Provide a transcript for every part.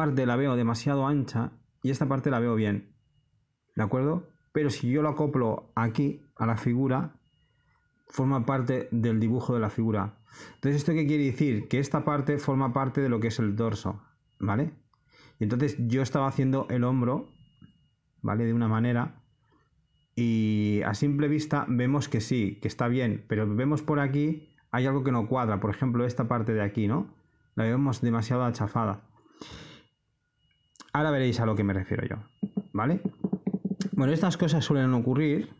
parte la veo demasiado ancha y esta parte la veo bien. ¿De acuerdo? Pero si yo lo acoplo aquí a la figura, forma parte del dibujo de la figura. Entonces, ¿esto qué quiere decir? Que esta parte forma parte de lo que es el dorso, ¿vale? Y entonces yo estaba haciendo el hombro, ¿vale? De una manera. Y a simple vista vemos que sí, que está bien, pero vemos por aquí hay algo que no cuadra. Por ejemplo, esta parte de aquí, ¿no? La vemos demasiado achafada. Ahora veréis a lo que me refiero yo, ¿vale? Bueno, estas cosas suelen ocurrir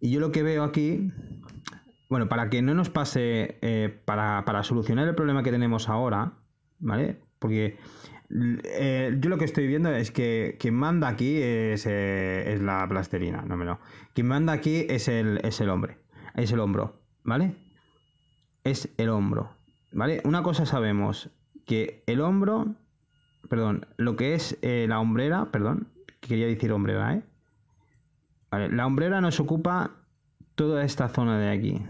y yo lo que veo aquí, bueno, para que no nos pase, eh, para, solucionar el problema que tenemos ahora, ¿vale? Porque eh, yo lo que estoy viendo es que quien manda aquí es, eh, la plasterina, no me lo. Quien manda aquí es el, es el hombre, es el hombro, ¿vale? Es el hombro, ¿vale? Una cosa sabemos, que el hombro perdón, lo que es eh, la hombrera, perdón, quería decir hombrera, ¿eh? Vale, la hombrera nos ocupa toda esta zona de aquí.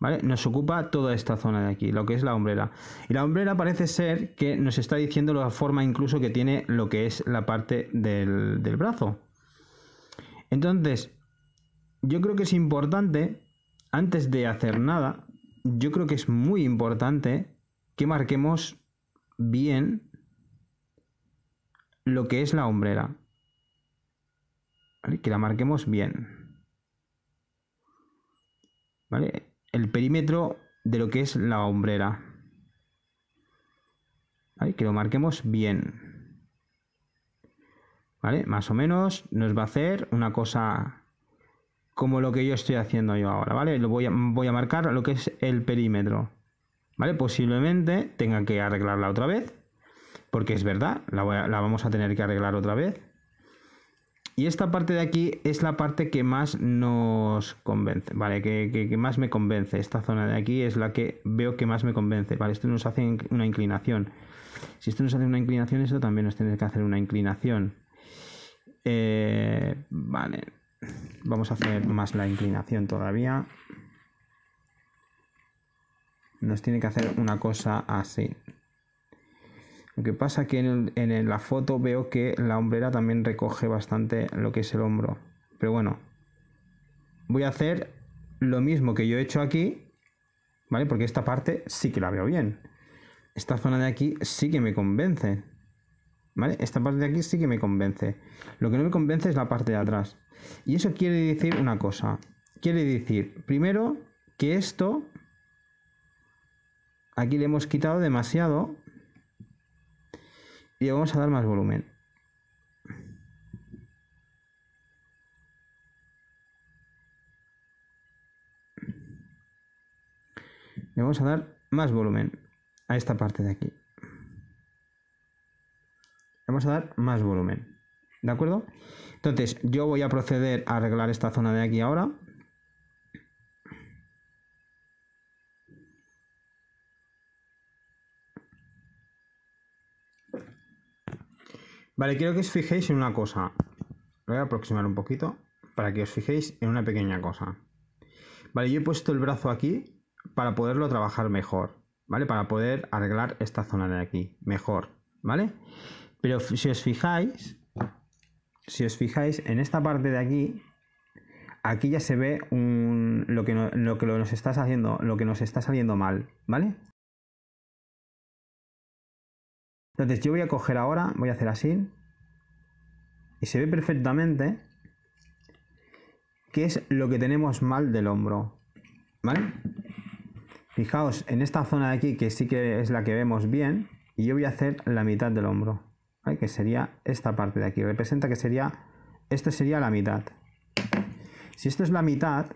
¿Vale? Nos ocupa toda esta zona de aquí, lo que es la hombrera. Y la hombrera parece ser que nos está diciendo la forma incluso que tiene lo que es la parte del, del brazo. Entonces, yo creo que es importante, antes de hacer nada, yo creo que es muy importante que marquemos bien lo que es la hombrera. Que la marquemos bien. ¿Vale? El perímetro de lo que es la hombrera. y Que lo marquemos bien. ¿Vale? Más o menos nos va a hacer una cosa como lo que yo estoy haciendo yo ahora, ¿vale? Lo voy voy a marcar lo que es el perímetro. ¿vale? Posiblemente tenga que arreglarla otra vez, porque es verdad, la, vamos a tener que arreglar otra vez. Y esta parte de aquí es la parte que más nos convence, ¿vale? Que, más me convence. Esta zona de aquí es la que veo que más me convence, ¿vale? Esto nos hace una inclinación. Si esto nos hace una inclinación, esto también nos tiene que hacer una inclinación. Eh, vale. Vamos a hacer más la inclinación todavía nos tiene que hacer una cosa así. Lo que pasa que en, en la foto veo que la hombrera también recoge bastante lo que es el hombro. Pero bueno, voy a hacer lo mismo que yo he hecho aquí, ¿vale? Porque esta parte sí que la veo bien. Esta zona de aquí sí que me convence. ¿Vale? Esta parte de aquí sí que me convence. Lo que no me convence es la parte de atrás. Y eso quiere decir una cosa. Quiere decir, primero, que esto Aquí le hemos quitado demasiado. Y le vamos a dar más volumen. Le vamos a dar más volumen a esta parte de aquí. Le vamos a dar más volumen. ¿De acuerdo? Entonces, yo voy a proceder a arreglar esta zona de aquí ahora. Vale, quiero que os fijéis en una cosa. voy a aproximar un poquito para que os fijéis en una pequeña cosa. Vale, yo he puesto el brazo aquí para poderlo trabajar mejor, ¿vale? Para poder arreglar esta zona de aquí mejor, ¿vale? Pero si os fijáis, si os fijáis en esta parte de aquí, aquí ya se ve un, lo, que lo que nos está haciendo, lo que nos está saliendo mal, ¿vale? Entonces yo voy a coger ahora, voy a hacer así, y se ve perfectamente qué es lo que tenemos mal del hombro, Fijaos en esta zona de aquí que sí que es la que vemos bien, y yo voy a hacer la mitad del hombro, Que sería esta parte de aquí, representa que sería, esto sería la mitad. Si esto es la mitad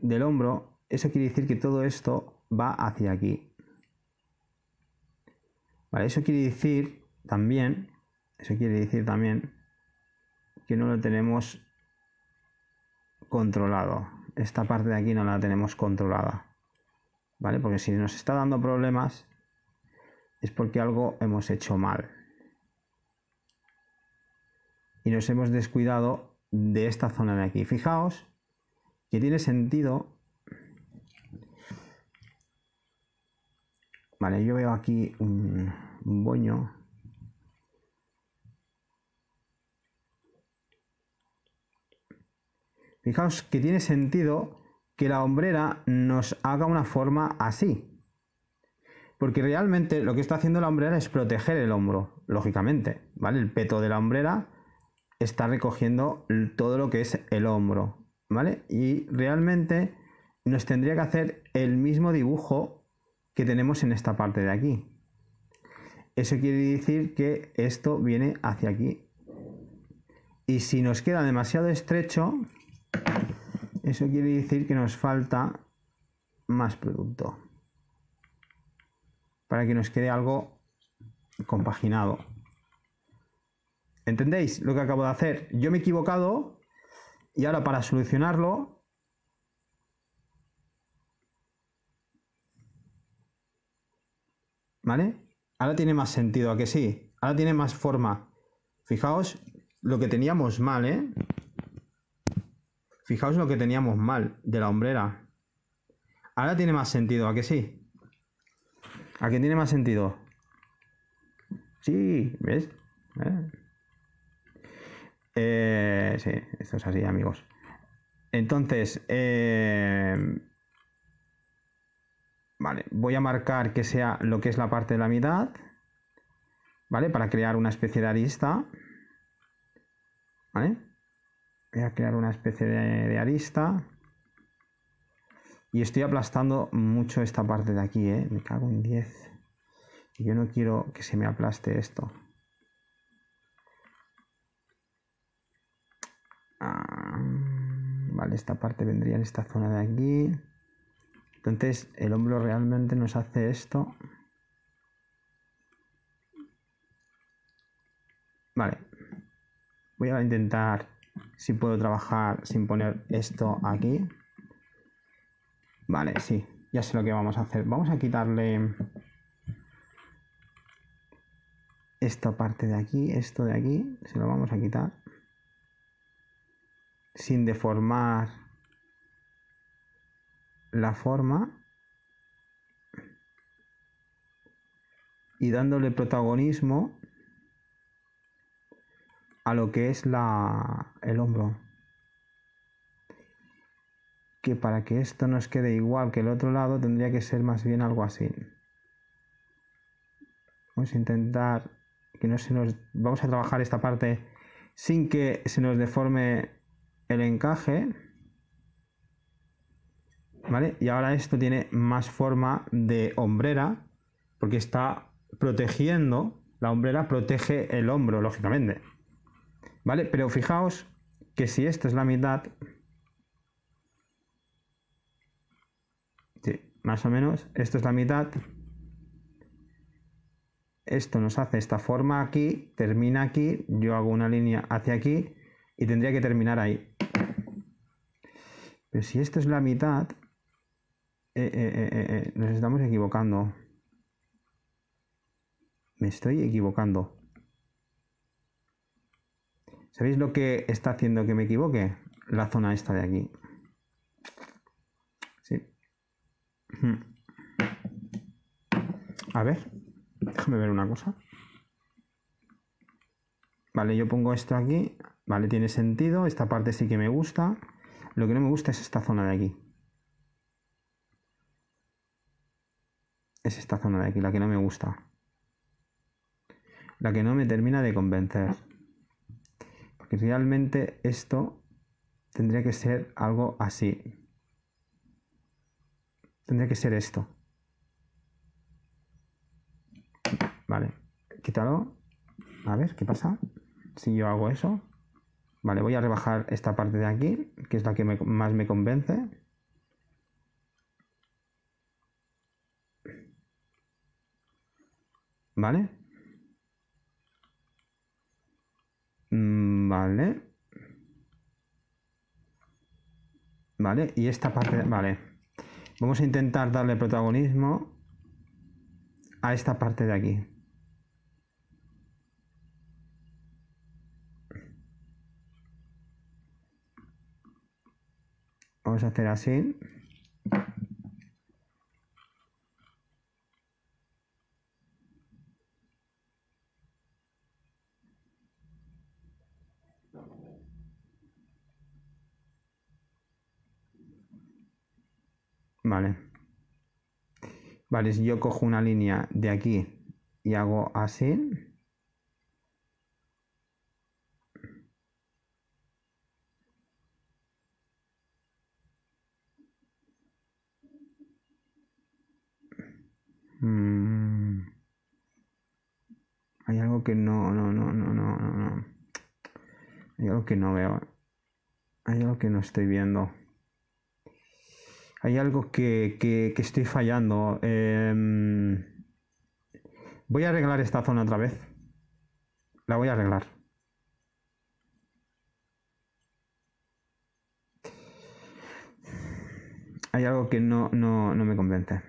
del hombro, eso quiere decir que todo esto va hacia aquí eso quiere decir también, eso quiere decir también que no lo tenemos controlado. Esta parte de aquí no la tenemos controlada. ¿Vale? Porque si nos está dando problemas es porque algo hemos hecho mal. Y nos hemos descuidado de esta zona de aquí. Fijaos que tiene sentido Vale, yo veo aquí un, boño. Fijaos que tiene sentido que la hombrera nos haga una forma así. Porque realmente lo que está haciendo la hombrera es proteger el hombro, lógicamente, ¿vale? El peto de la hombrera está recogiendo todo lo que es el hombro, ¿vale? Y realmente nos tendría que hacer el mismo dibujo que tenemos en esta parte de aquí. Eso quiere decir que esto viene hacia aquí. Y si nos queda demasiado estrecho, eso quiere decir que nos falta más producto. Para que nos quede algo compaginado. ¿Entendéis lo que acabo de hacer? Yo me he equivocado y ahora para solucionarlo ¿Vale? Ahora tiene más sentido, ¿a que sí? Ahora tiene más forma. Fijaos lo que teníamos mal, ¿eh? Fijaos lo que teníamos mal de la hombrera. Ahora tiene más sentido, ¿a que sí? ¿A que tiene más sentido? Sí, ¿ves? ¿Eh? Eh, sí, esto es así, amigos. Entonces, eh, Vale, voy a marcar que sea lo que es la parte de la mitad, ¿vale? Para crear una especie de arista, ¿vale? Voy a crear una especie de, arista. Y estoy aplastando mucho esta parte de aquí, ¿eh? Me cago en 10. Yo no quiero que se me aplaste esto. Ah, vale, esta parte vendría en esta zona de aquí. Entonces el hombro realmente nos hace esto. Vale. Voy a intentar si puedo trabajar sin poner esto aquí. Vale, sí. Ya sé lo que vamos a hacer. Vamos a quitarle esta parte de aquí, esto de aquí. Se lo vamos a quitar. Sin deformar la forma y dándole protagonismo a lo que es la, el hombro. Que para que esto nos quede igual que el otro lado tendría que ser más bien algo así. Vamos a intentar que no se nos... Vamos a trabajar esta parte sin que se nos deforme el encaje. Y ahora esto tiene más forma de hombrera, porque está protegiendo, la hombrera protege el hombro, lógicamente. ¿Vale? Pero fijaos que si esta es la mitad, más o menos, esto es la mitad, esto nos hace esta forma aquí, termina aquí, yo hago una línea hacia aquí y tendría que terminar ahí. Pero si esto es la mitad, eh, eh, eh, nos estamos equivocando. Me estoy equivocando. ¿Sabéis lo que está haciendo que me equivoque? La zona esta de aquí. Sí. Hmm. A ver. Déjame ver una cosa. Vale, yo pongo esto aquí. Vale, tiene sentido. Esta parte sí que me gusta. Lo que no me gusta es esta zona de aquí. es esta zona de aquí, la que no me gusta. La que no me termina de convencer. Porque realmente esto tendría que ser algo así. Tendría que ser esto. Vale, quítalo. A ver, ¿qué pasa? Si yo hago eso. Vale, voy a rebajar esta parte de aquí, que es la que más me convence. ¿Vale? Mm, vale. Vale, y esta parte, vale. Vamos a intentar darle protagonismo a esta parte de aquí. Vamos a hacer así. Vale. Vale, si yo cojo una línea de aquí y hago así. Mm. Hay algo que no, no, no, no, no, no. Hay algo que no veo. Hay algo que no estoy viendo hay algo que, que, estoy fallando. Em, voy a arreglar esta zona otra vez. La voy a arreglar. Hay algo que no, no, no me convence.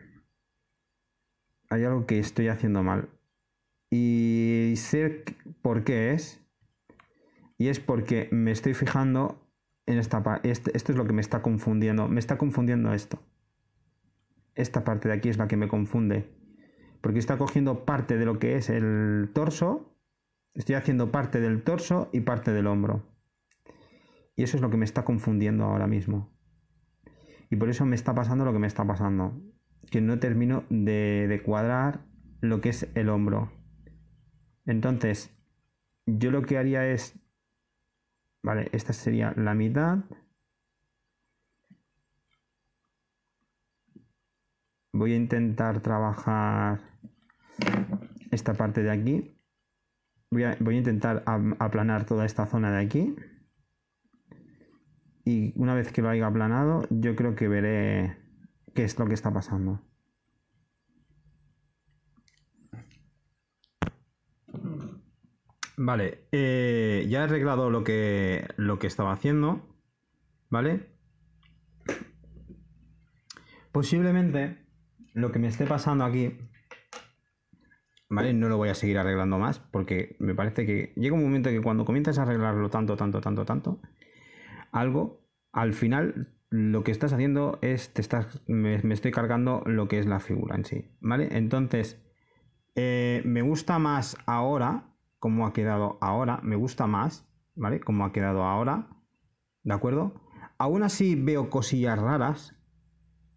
Hay algo que estoy haciendo mal. Y sé por qué es. Y es porque me estoy fijando esta este, esto es lo que me está confundiendo. Me está confundiendo esto. Esta parte de aquí es la que me confunde. Porque está cogiendo parte de lo que es el torso. Estoy haciendo parte del torso y parte del hombro. Y eso es lo que me está confundiendo ahora mismo. Y por eso me está pasando lo que me está pasando. Que no termino de, de cuadrar lo que es el hombro. Entonces, yo lo que haría es Vale, esta sería la mitad. Voy a intentar trabajar esta parte de aquí. Voy a, intentar aplanar toda esta zona de aquí. Y una vez que lo haya aplanado, yo creo que veré qué es lo que está pasando. Vale, eh, ya he arreglado lo que, lo que estaba haciendo, ¿vale? Posiblemente lo que me esté pasando aquí, ¿vale? No lo voy a seguir arreglando más porque me parece que llega un momento que cuando comienzas a arreglarlo tanto, tanto, tanto, tanto, algo, al final lo que estás haciendo es, te estás, me, estoy cargando lo que es la figura en sí, ¿vale? Entonces, eh, me gusta más ahora como ha quedado ahora, me gusta más, ¿vale? Como ha quedado ahora, ¿de acuerdo? Aún así veo cosillas raras,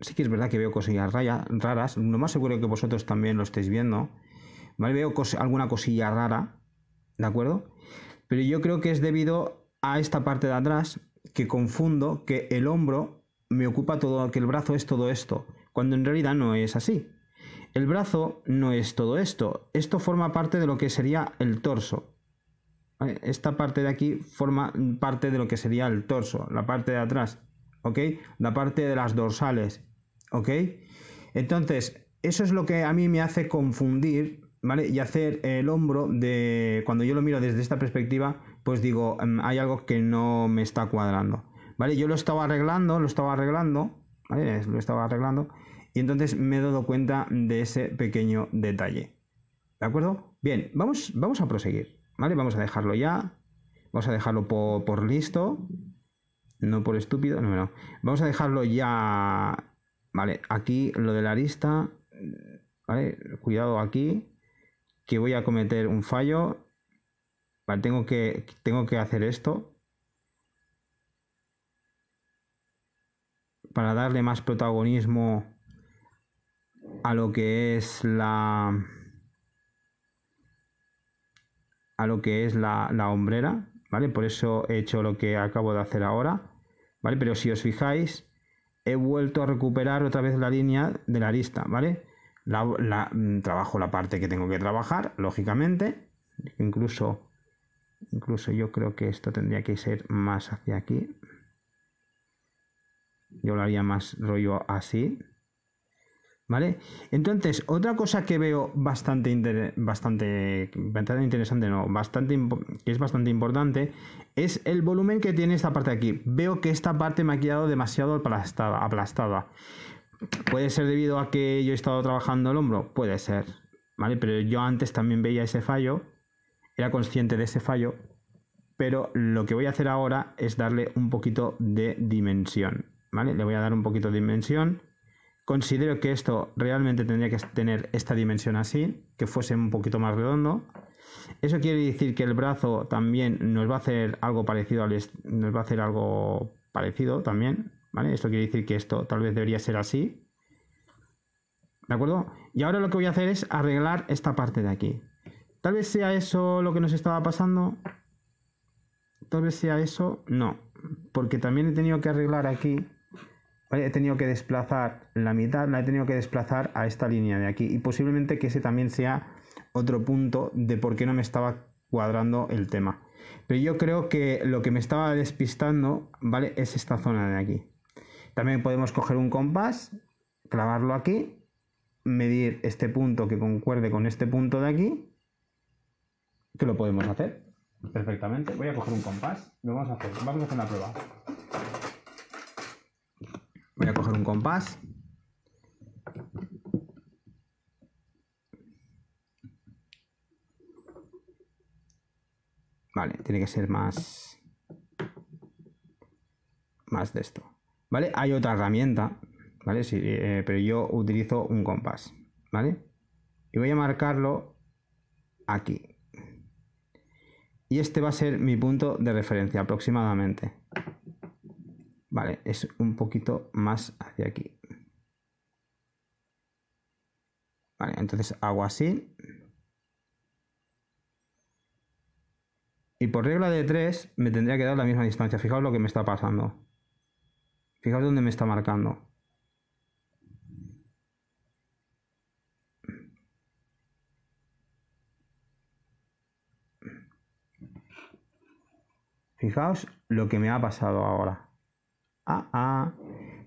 sí que es verdad que veo cosillas raras, no más seguro que vosotros también lo estéis viendo, ¿vale? Veo alguna cosilla rara, ¿de acuerdo? Pero yo creo que es debido a esta parte de atrás que confundo que el hombro me ocupa todo, que el brazo es todo esto, cuando en realidad no es así, el brazo no es todo esto. Esto forma parte de lo que sería el torso. Eh, esta parte de aquí forma parte de lo que sería el torso, la parte de atrás, ¿ok? La parte de las dorsales, ¿ok? Entonces, eso es lo que a mí me hace confundir, ¿vale? Y hacer el hombro de, cuando yo lo miro desde esta perspectiva, pues digo, em, hay algo que no me está cuadrando, ¿vale? Yo lo estaba arreglando, lo estaba arreglando, Lo estaba arreglando y entonces me he dado cuenta de ese pequeño detalle. ¿De acuerdo? Bien, vamos, vamos a proseguir. ¿Vale? Vamos a dejarlo ya. Vamos a dejarlo por, listo. No por estúpido. No, Vamos a dejarlo ya. Vale, aquí lo de la lista. Vale, cuidado aquí. Que voy a cometer un fallo. Vale, tengo que, tengo que hacer esto. Para darle más protagonismo a lo que es la a lo que es la, la hombrera, ¿vale? Por eso he hecho lo que acabo de hacer ahora, ¿vale? Pero si os fijáis, he vuelto a recuperar otra vez la línea de la arista, ¿vale? La, mm, trabajo la parte que tengo que trabajar, lógicamente, incluso, incluso yo creo que esto tendría que ser más hacia aquí. Yo lo haría más rollo así, ¿Vale? Entonces, otra cosa que veo bastante, bastante, interesante, no, bastante, que es bastante importante, es el volumen que tiene esta parte aquí. Veo que esta parte me ha quedado demasiado aplastada. ¿Puede ser debido a que yo he estado trabajando el hombro? Puede ser, ¿vale? Pero yo antes también veía ese fallo, era consciente de ese fallo, pero lo que voy a hacer ahora es darle un poquito de dimensión, ¿vale? Le voy a dar un poquito de dimensión Considero que esto realmente tendría que tener esta dimensión así, que fuese un poquito más redondo. Eso quiere decir que el brazo también nos va a hacer algo parecido nos va a hacer algo parecido también, ¿vale? Esto quiere decir que esto tal vez debería ser así. ¿De acuerdo? Y ahora lo que voy a hacer es arreglar esta parte de aquí. Tal vez sea eso lo que nos estaba pasando. Tal vez sea eso. No. Porque también he tenido que arreglar aquí he tenido que desplazar la mitad, la he tenido que desplazar a esta línea de aquí. Y posiblemente que ese también sea otro punto de por qué no me estaba cuadrando el tema. Pero yo creo que lo que me estaba despistando, ¿vale? Es esta zona de aquí. También podemos coger un compás, clavarlo aquí, medir este punto que concuerde con este punto de aquí, que lo podemos hacer perfectamente. Voy a coger un compás, lo vamos a hacer, vamos a hacer una prueba. Voy a coger un compás. Vale, tiene que ser más... Más de esto. ¿Vale? Hay otra herramienta, ¿vale? Eh, pero yo utilizo un compás, ¿vale? Y voy a marcarlo aquí. Y este va a ser mi punto de referencia aproximadamente. Vale, es un poquito más hacia aquí. Vale, entonces hago así. Y por regla de 3 me tendría que dar la misma distancia. Fijaos lo que me está pasando. Fijaos dónde me está marcando. Fijaos lo que me ha pasado ahora. Ah, ah.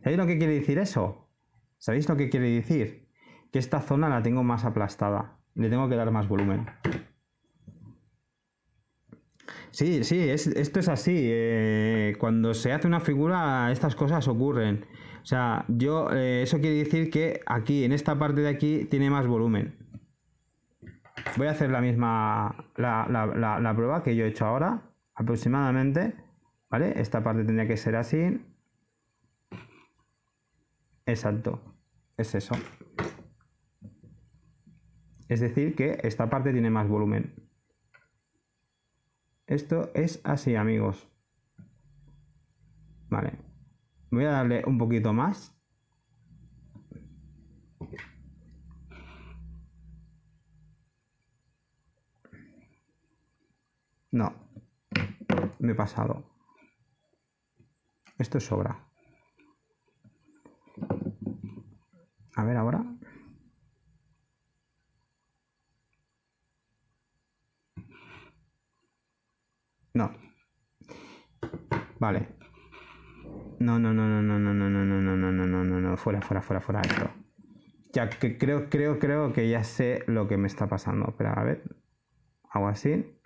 ¿Sabéis lo que quiere decir eso? ¿Sabéis lo que quiere decir? Que esta zona la tengo más aplastada. Le tengo que dar más volumen. Sí, sí, esto es así. Eh, cuando se hace una figura, estas cosas ocurren. O sea, yo, eh, eso quiere decir que aquí, en esta parte de aquí, tiene más volumen. Voy a hacer la misma, la, la prueba que yo he hecho ahora, aproximadamente. ¿Vale? Esta parte tendría que ser así. Exacto, es eso. Es decir, que esta parte tiene más volumen. Esto es así, amigos. Vale. Voy a darle un poquito más. No. Me he pasado. Esto sobra. A ver ahora. No. Vale. No, no, no, no, no, no, no, no, no, no, no, no, no, no, no, fuera, fuera, fuera, fuera esto. Ya que creo, creo, creo que ya sé lo que me está pasando. Espera, a ver. Hago así.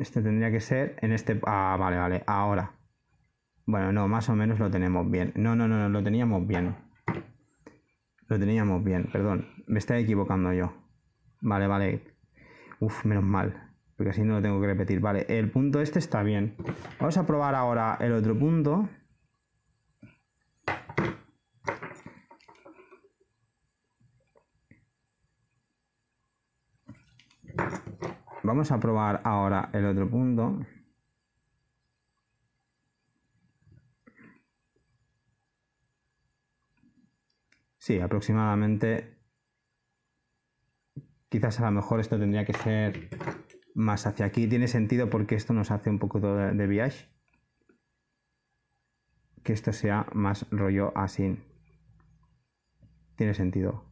este tendría que ser en este... Ah, vale, vale, ahora. Bueno, no, más o menos lo tenemos bien. No, no, no, no lo teníamos bien. Lo teníamos bien, perdón. Me estaba equivocando yo. Vale, vale. Uf, menos mal. Porque así no lo tengo que repetir. Vale, el punto este está bien. Vamos a probar ahora el otro punto. Vamos a probar ahora el otro punto. Sí, aproximadamente. Quizás a lo mejor esto tendría que ser más hacia aquí. Tiene sentido porque esto nos hace un poco de, de viaje. Que esto sea más rollo así. Tiene sentido.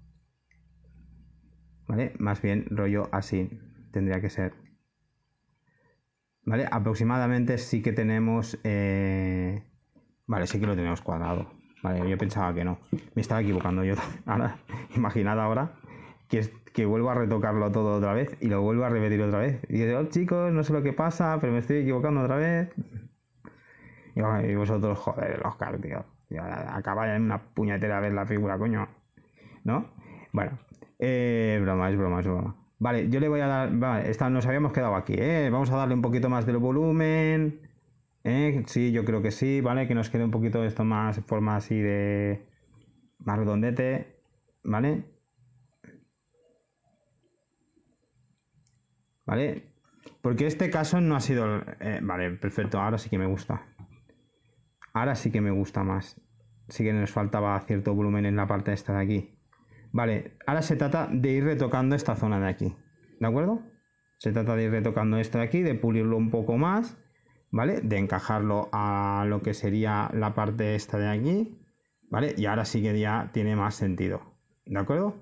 ¿Vale? Más bien rollo así tendría que ser. ¿Vale? Aproximadamente sí que tenemos... Eh, vale, sí que lo tenemos cuadrado. Vale, yo pensaba que no. Me estaba equivocando yo. Ahora, imaginad ahora que, que vuelvo a retocarlo todo otra vez y lo vuelvo a repetir otra vez. Y digo, oh, chicos, no sé lo que pasa, pero me estoy equivocando otra vez. Y, vosotros, joder, el Oscar, tío. Acabáis en una puñetera ver la figura, coño. ¿No? Bueno, eh, broma, es broma, es broma. Vale, yo le voy a dar. Vale, esta, nos habíamos quedado aquí, ¿eh? Vamos a darle un poquito más del volumen. ¿eh? Sí, yo creo que sí, ¿vale? Que nos quede un poquito esto más, forma así de. más redondete, ¿vale? ¿Vale? Porque este caso no ha sido. Eh, vale, perfecto, ahora sí que me gusta. Ahora sí que me gusta más. Sí que nos faltaba cierto volumen en la parte esta de aquí. Vale, ahora se trata de ir retocando esta zona de aquí, ¿de acuerdo? Se trata de ir retocando esta de aquí, de pulirlo un poco más, ¿vale? De encajarlo a lo que sería la parte esta de aquí, ¿vale? Y ahora sí que ya tiene más sentido, ¿de acuerdo?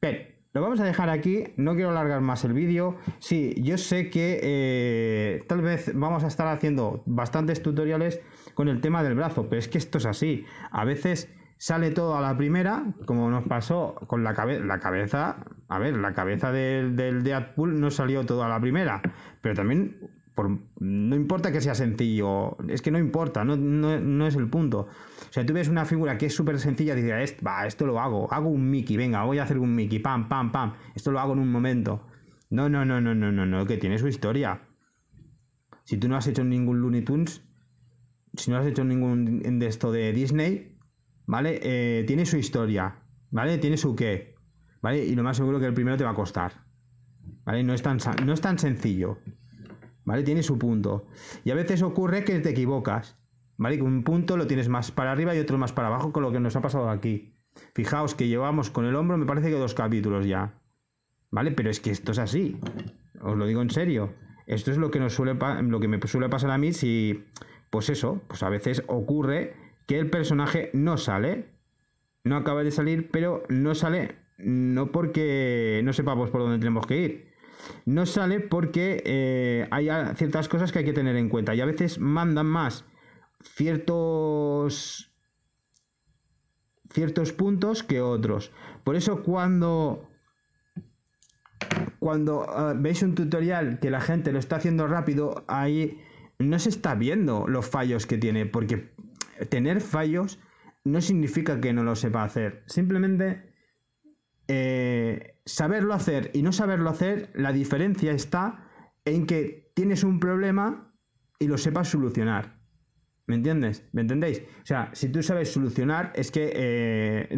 Pero lo vamos a dejar aquí, no quiero alargar más el vídeo. Sí, yo sé que eh, tal vez vamos a estar haciendo bastantes tutoriales con el tema del brazo, pero es que esto es así. A veces sale todo a la primera, como nos pasó con la, la cabeza. A ver, la cabeza del, del Deadpool no salió todo a la primera, pero también no importa que sea sencillo, es que no importa, no, es el punto. O sea, tú ves una figura que es súper sencilla y dices, ah, va, esto lo hago, hago un Mickey, venga, voy a hacer un Mickey, pam, pam, pam, esto lo hago en un momento. No, no, no, no, no, no, no, que tiene su historia. Si tú no has hecho ningún Looney Tunes, si no has hecho ningún de esto de Disney, ¿vale? Eh, tiene su historia, ¿vale? Tiene su qué, ¿vale? Y lo más seguro que el primero te va a costar, ¿vale? No es tan, no es tan sencillo, ¿vale? Tiene su punto. Y a veces ocurre que te equivocas, ¿vale? Que un punto lo tienes más para arriba y otro más para abajo, con lo que nos ha pasado aquí. Fijaos que llevamos con el hombro, me parece que dos capítulos ya, ¿vale? Pero es que esto es así, os lo digo en serio. Esto es lo que, nos suele, lo que me suele pasar a mí si, pues eso, pues a veces ocurre que el personaje no sale. No acaba de salir, pero no sale. No porque no sepamos por dónde tenemos que ir. No sale porque eh, hay ciertas cosas que hay que tener en cuenta. Y a veces mandan más ciertos. ciertos puntos que otros. Por eso cuando. Cuando ah, veis un tutorial que la gente lo está haciendo rápido, ahí no se está viendo los fallos que tiene, porque tener fallos no significa que no lo sepa hacer. Simplemente eh, saberlo hacer y no saberlo hacer, la diferencia está en que tienes un problema y lo sepas solucionar. ¿Me entiendes? ¿Me entendéis? O sea, si tú sabes solucionar, es que eh,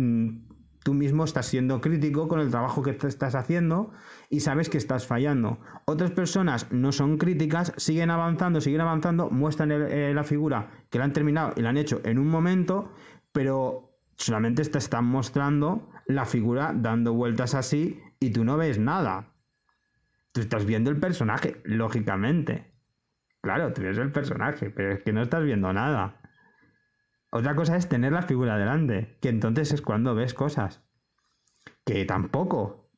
tú mismo estás siendo crítico con el trabajo que estás haciendo y sabes que estás fallando. Otras personas no son críticas, siguen avanzando, siguen avanzando, muestran eh, la figura que la han terminado y la han hecho en un momento, pero solamente te están mostrando la figura dando vueltas así y tú no ves nada. Tú estás viendo el personaje, lógicamente. Claro, tú ves el personaje, pero es que no estás viendo nada. Otra cosa es tener la figura delante, que entonces es cuando ves cosas. Que tampoco.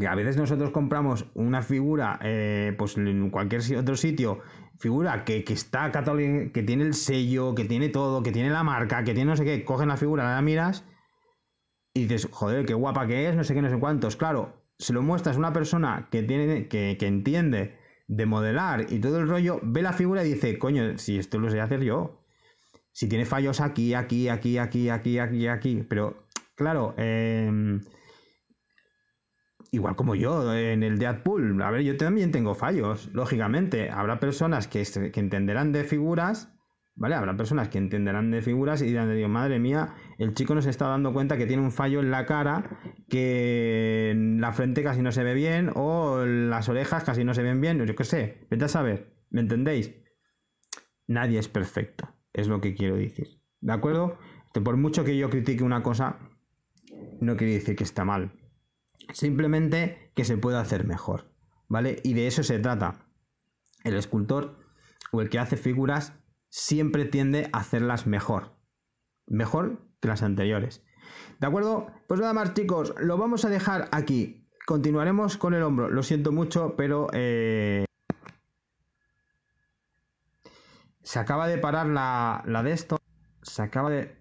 Que a veces nosotros compramos una figura, eh, pues en cualquier otro sitio, figura que, que está que tiene el sello, que tiene todo, que tiene la marca, que tiene no sé qué, cogen la figura, la miras y dices, joder, qué guapa que es, no sé qué, no sé cuántos. Claro, se lo muestras a una persona que tiene, que, que entiende de modelar y todo el rollo, ve la figura y dice, coño, si esto lo sé hacer yo, si tiene fallos aquí, aquí, aquí, aquí, aquí, aquí, aquí. Pero, claro, em, igual como yo en el Deadpool. A ver, yo también tengo fallos, lógicamente. Habrá personas que, entenderán de figuras, ¿vale? Habrá personas que entenderán de figuras y dirán, Dios, madre mía, el chico nos está dando cuenta que tiene un fallo en la cara, que la frente casi no se ve bien, o las orejas casi no se ven bien, yo qué sé, vete a saber, ¿me entendéis? Nadie es perfecto. Es lo que quiero decir. ¿De acuerdo? Este, por mucho que yo critique una cosa, no quiere decir que está mal. Simplemente que se puede hacer mejor. ¿Vale? Y de eso se trata. El escultor o el que hace figuras siempre tiende a hacerlas mejor. Mejor que las anteriores. ¿De acuerdo? Pues nada más chicos, lo vamos a dejar aquí. Continuaremos con el hombro. Lo siento mucho, pero... Eh, Se acaba de parar la, la de esto. Se acaba de.